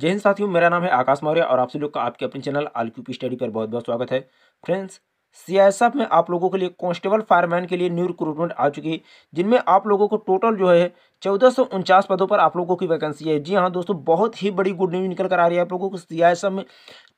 जय हिंद साथियों मेरा नाम है आकाश मौर्य और आप सभी लोग का आपके अपने चैनल आल क्यू स्टडी पर बहुत बहुत स्वागत है फ्रेंड्स सीआईएसएफ में आप लोगों के लिए कांस्टेबल फायरमैन के लिए न्यू रिक्रूटमेंट आ चुकी है जिनमें आप लोगों को टोटल जो है चौदह सौ उनचास पदों पर आप लोगों की वैकेंसी है जी हाँ दोस्तों बहुत ही बड़ी गुड न्यूज निकल कर आ रही है आप लोगों को आई में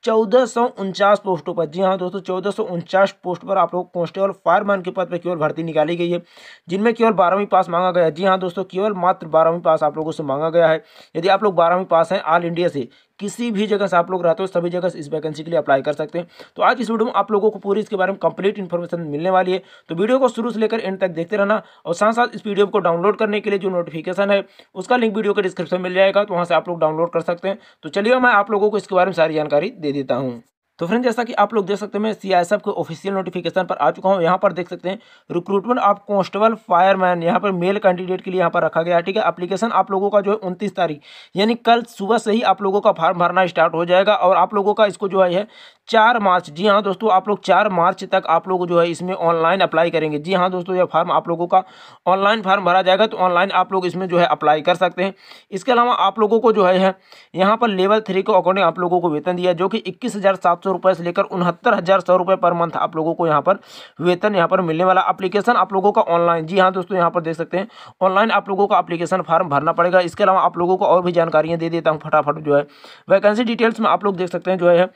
चौदह सौ उनचास पोस्टों पर जी हाँ दोस्तों चौदह सौ उनचास पोस्ट पर आप लोग कॉन्स्टेबल फायरमैन के पद पर केवल भर्ती निकाली गई है जिनमें केवल बारहवीं पास मांगा गया है जी हाँ दोस्तों केवल मात्र बारहवीं पास आप लोगों से मांगा गया है यदि आप लोग बारहवीं पास हैं ऑल इंडिया से किसी भी जगह से आप लोग रहते हो सभी जगह इस वैकेंसी के लिए अप्लाई कर सकते हैं तो आज इस वीडियो में आप लोगों को पूरी इसके बारे में कंप्लीट इन्फॉर्मेशन मिलने वाली है तो वीडियो को शुरू से लेकर एंड तक देखते रहना और साथ साथ इस वीडियो को डाउनलोड करने के लिए जो नोट नोटिफिकेशन है उसका लिंक वीडियो के डिस्क्रिप्शन मिल जाएगा तो वहाँ से आप लोग डाउनलोड कर सकते हैं तो चलिए मैं आप लोगों को इसके बारे में सारी जानकारी दे देता हूँ तो फ्रेंड जैसा कि आप लोग देख सकते हैं मैं सी के ऑफिशियल नोटिफिकेशन पर आ चुका हूँ यहाँ पर देख सकते हैं रिक्रूटमेंट ऑफ कॉन्स्टेबल फायरमैन यहाँ पर मेल कैंडिडेट के लिए यहाँ पर रखा गया है ठीक है अप्लीकेशन आप लोगों का जो है उनतीस तारीख यानी कल सुबह से ही आप लोगों का फॉर्म भरना स्टार्ट हो जाएगा और आप लोगों का इसको जो है चार मार्च जी हाँ दोस्तों आप लोग चार मार्च तक आप लोग जो है इसमें ऑनलाइन अप्लाई करेंगे जी हाँ दोस्तों यह फार्म आप लोगों का ऑनलाइन फार्म भरा जाएगा तो ऑनलाइन आप लोग इसमें जो है अप्लाई कर सकते हैं इसके अलावा आप लोगों को जो है यहाँ पर लेवल थ्री के अकॉर्डिंग आप लोगों को वेतन दिया जो कि इक्कीस हज़ार सात सौ सौ रुपये से लेकर उनहत्तर हज़ार सौ रुपये पर मंथ आप लोगों को यहाँ पर वेतन यहाँ पर मिलने वाला अप्लीकेशन आप लोगों का ऑनलाइन जी हाँ दोस्तों यहाँ पर देख सकते हैं ऑनलाइन आप लोगों का अप्लीकेशन फॉर्म भरना पड़ेगा इसके अलावा आप लोगों को और भी जानकारियाँ दे देता हूँ फटाफट जो है वैकेंसी डिटेल्स में आप लोग देख सकते हैं जो है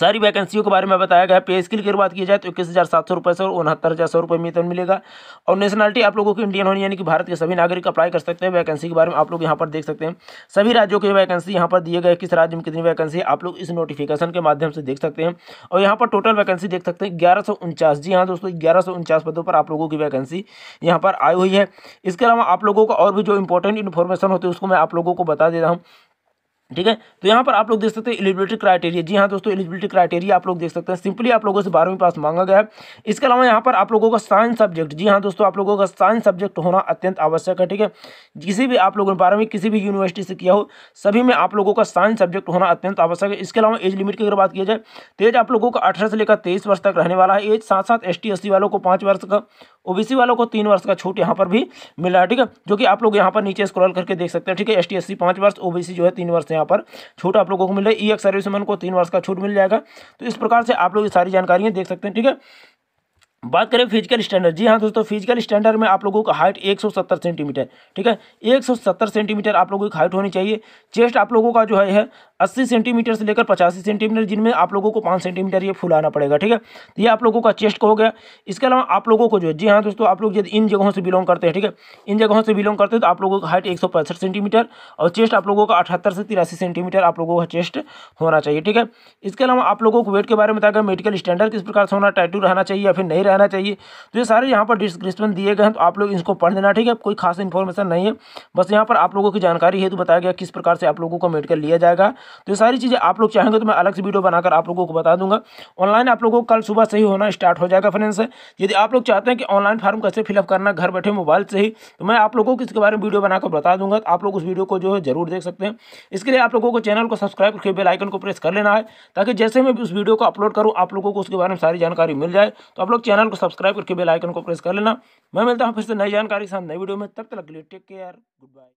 सारी वैकेंसियों के बारे में बताया गया है पे स्किल की बात की जाए तो इक्कीस हज़ार सात सौ रुपये से और उनहत्तर हज़ार सौ रुपये वेतन मिलेगा और नेशनलिटी आप लोगों की इंडियन होनी यानी कि भारत के सभी नागरिक अप्लाई कर सकते हैं वैकेंसी के बारे में आप लोग यहाँ पर देख सकते हैं सभी राज्यों की वैकेंसी यहाँ पर दिए गए किस राज्य में कितनी वैकेंसी आप लोग इस नोटिफिकेशन के माध्यम से देख सकते हैं और यहाँ पर टोटल वैकेंसी देख सकते हैं ग्यारह जी हाँ दोस्तों ग्यारह पदों पर आप लोगों की वैकेंसी यहाँ पर आई हुई है इसके अलावा आप लोगों को और भी जो इंपॉर्टेंट इन्फॉर्मेशन होती है उसको मैं आप लोगों को बता देता हूँ ठीक है तो यहाँ पर आप लोग देख सकते हैं एलिजिबिलिटी क्राइटेरिया जी हाँ दोस्तों एलिजिबिलिटी क्राइटेरिया आप लोग देख सकते हैं सिंपली आप लोगों से बारहवीं पास मांगा गया है इसके अलावा यहाँ पर आप लोगों का साइंस सब्जेक्ट जी हाँ दोस्तों आप लोगों का साइंस सब्जेक्ट होना अत्यंत आवश्यक है ठीक है किसी भी आप लोगों ने बारहवीं किसी भी यूनिवर्सिटी से किया हो सभी में आप लोगों का साइंस सब्जेक्ट होना अत्यंत आवश्यक है इसके अलावा एज लिमिट की अगर बात की जाए तो एज आप लोगों का अठारह से लेकर तेईस वर्ष तक रहने वाला है एज साथ साथ एस टी वालों को पाँच वर्ष का ओबीसी वालों को तीन वर्ष का छूट यहाँ पर भी मिल रहा है ठीक है जो कि आप लोग यहाँ पर नीचे स्क्रॉल करके देख सकते हैं ठीक है एस टी एस वर्ष ओबीसी जो है तीन वर्ष यहाँ यहाँ पर छूट आप लोगों को मिल रही है ई एक्स सर्विसमैन को तीन वर्ष का छूट मिल जाएगा तो इस प्रकार से आप लोग ये सारी जानकारियाँ देख सकते हैं ठीक है बात करें फिजिकल स्टैंडर्ड जी हाँ दोस्तों फिजिकल स्टैंडर्ड में आप लोगों का हाइट 170 सेंटीमीटर ठीक है 170 सेंटीमीटर आप लोगों की हाइट होनी चाहिए चेस्ट आप लोगों का जो है, है 80 सेंटीमीटर से लेकर पचासी सेंटीमीटर जिनमें आप लोगों को पाँच सेंटीमीटर ये फुलाना पड़ेगा ठीक है तो ये आप लोगों का चेस्ट को हो गया इसके अलावा आप लोगों को जो है जी हाँ दोस्तों आप लोग यदि इन जगहों से बिलोंग करते हैं ठीक है इन जगहों से बिलोंग करते हैं तो आप लोगों का हाइट एक सेंटीमीटर और चेस्ट आप लोगों का अठहत्तर से तिरासी सेंटीमीटर आप लोगों का चेस्ट होना चाहिए ठीक है इसके अलावा आप लोगों को वेट के बारे में बताया गया मेडिकल स्टैंडर्ड किस प्रकार से होना टाइटू रहना चाहिए या फिर नहीं रहना चाहिए तो ये सारे यहाँ पर डिस्क्रिप्शन दिए गए हैं तो आप लोग इसको पढ़ देना ठीक है कोई खास इन्फॉर्मेशन नहीं है बस यहाँ पर आप लोगों की जानकारी तो बताया गया किस प्रकार से आप लोगों को मेडिकल लिया जाएगा तो ये सारी चीज़ें आप लोग चाहेंगे तो मैं अलग से वीडियो बनाकर आप लोगों को बता दूंगा ऑनलाइन आप लोगों को कल सुबह से ही होना स्टार्ट हो जाएगा फ्रेंड्स यदि आप लोग चाहते हैं कि ऑनलाइन फॉर्म कैसे फिलअप करना घर बैठे मोबाइल से ही तो मैं आप लोगों को इसके बारे में वीडियो बनाकर बता दूंगा तो आप लोग उस वीडियो को जो है जरूर देख सकते हैं इसके लिए आप लोगों को चैनल को सब्सक्राइब करके बेल आइकन को प्रेस कर लेना है ताकि जैसे मैं उस वीडियो को अपलोड करूँ आप लोगों को उसके बारे में सारी जानकारी मिल जाए तो आप लोग चैनल चैनल को सब्सक्राइब करके बेल आइकन को प्रेस कर लेना मैं मिलता हूँ फिर से नई जानकारी के साथ नई वीडियो में तब तक के लिए टेक केयर गुड बाय